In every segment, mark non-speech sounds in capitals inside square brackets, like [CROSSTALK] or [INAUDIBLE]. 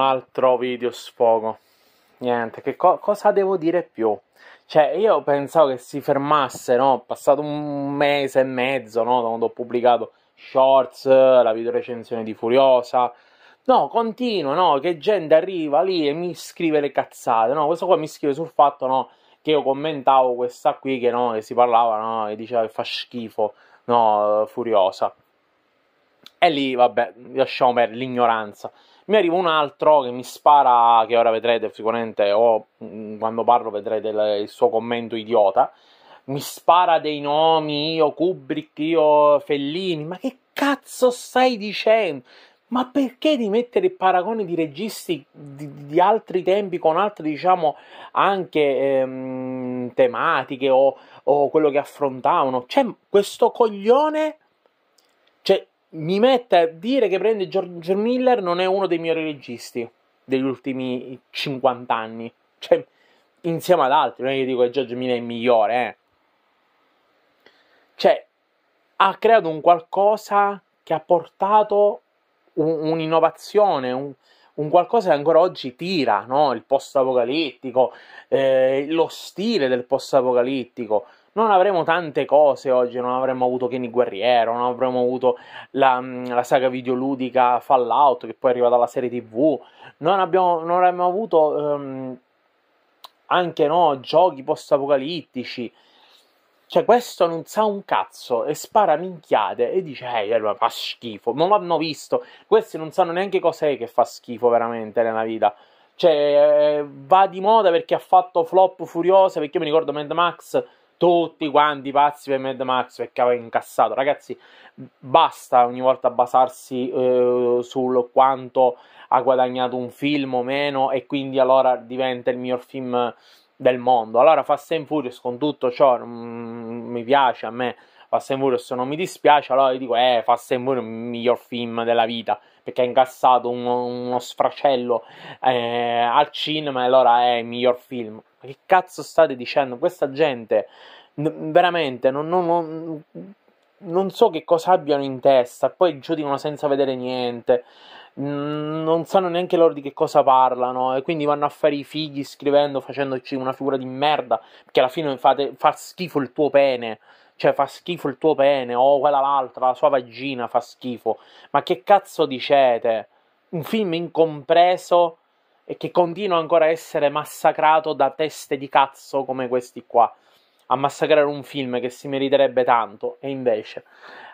altro video sfogo. Niente, che co- cosa devo dire più? Cioè, io pensavo che si fermasse, no? Passato un mese e mezzo, no? Da quando ho pubblicato Shorts, la videorecensione di Furiosa. No, continuo, no? Che gente arriva lì e mi scrive le cazzate, no? Questo qua mi scrive sul fatto, no? Che io commentavo questa qui che, no? Che si parlava, no? Che diceva che fa schifo, no? Furiosa. E lì, vabbè, lasciamo per l'ignoranza mi arriva un altro che mi spara, che ora vedrete sicuramente, o mm, quando parlo vedrete il suo commento idiota, mi spara dei nomi, io Kubrick, io Fellini, ma che cazzo stai dicendo? Ma perché di mettere il paragone di registi di, di altri tempi con altre, diciamo, anche ehm, tematiche o, o quello che affrontavano? Cioè, questo coglione mi mette a dire che prende George Miller non è uno dei migliori registi degli ultimi 50 anni. Cioè, insieme ad altri, non è che dico che George Miller è il migliore, eh. Cioè, ha creato un qualcosa che ha portato un, un'innovazione, un, un, qualcosa che ancora oggi tira, no? Il post-apocalittico, eh, lo stile del post-apocalittico non avremo tante cose oggi, non avremmo avuto Kenny Guerriero, non avremmo avuto la, mm, la saga videoludica Fallout che poi è arrivata alla serie TV, non, abbiamo, non avremmo avuto um, anche no, giochi post-apocalittici. Cioè, questo non sa un cazzo e spara minchiate e dice: Ehi, eh, ma fa schifo. Non l'hanno visto. Questi non sanno neanche cos'è che fa schifo veramente nella vita. Cioè, eh, va di moda perché ha fatto flop furiosa. Perché io mi ricordo Mad Max tutti quanti pazzi per Mad Max perché aveva incassato. Ragazzi, basta ogni volta basarsi eh, su quanto ha guadagnato un film o meno e quindi allora diventa il miglior film del mondo. Allora Fast and Furious con tutto ciò mm, mi piace a me. Fast and Furious non mi dispiace, allora io dico eh Fast and Furious è il miglior film della vita perché ha incassato un, uno sfracello eh, al cinema e allora è il miglior film ma che cazzo state dicendo? Questa gente veramente non, non, non, non, so che cosa abbiano in testa, poi giudicano senza vedere niente, non sanno neanche loro di che cosa parlano e quindi vanno a fare i figli scrivendo, facendoci una figura di merda, perché alla fine fate, fa schifo il tuo pene. Cioè, fa schifo il tuo pene, o quella l'altra, la sua vagina fa schifo. Ma che cazzo dicete? Un film incompreso e che continua ancora a essere massacrato da teste di cazzo come questi qua. A massacrare un film che si meriterebbe tanto e invece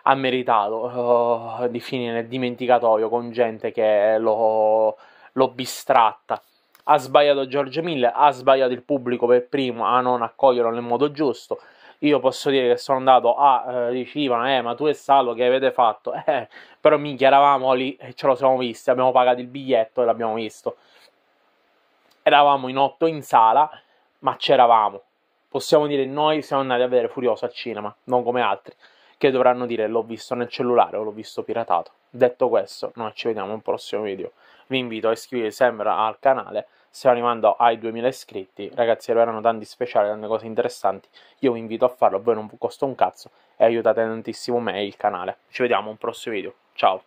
ha meritato oh, di finire nel dimenticatoio con gente che lo, lo bistratta ha sbagliato George Miller, ha sbagliato il pubblico per primo a non accoglierlo nel modo giusto. Io posso dire che sono andato a eh, dicevano, eh, ma tu e Salo che avete fatto? [LAUGHS] Eh, però minchia, eravamo lì e ce lo siamo visti, abbiamo pagato il biglietto e l'abbiamo visto eravamo in otto in sala, ma c'eravamo. Possiamo dire noi siamo andati a vedere Furioso al cinema, non come altri, che dovranno dire l'ho visto nel cellulare o l'ho visto piratato. Detto questo, noi ci vediamo in un prossimo video. Vi invito a iscrivervi sempre al canale, stiamo arrivando ai 2000 iscritti. Ragazzi, erano tanti speciali, tante cose interessanti. Io vi invito a farlo, a voi non costa un cazzo e aiutate tantissimo me e il canale. Ci vediamo in un prossimo video. Ciao!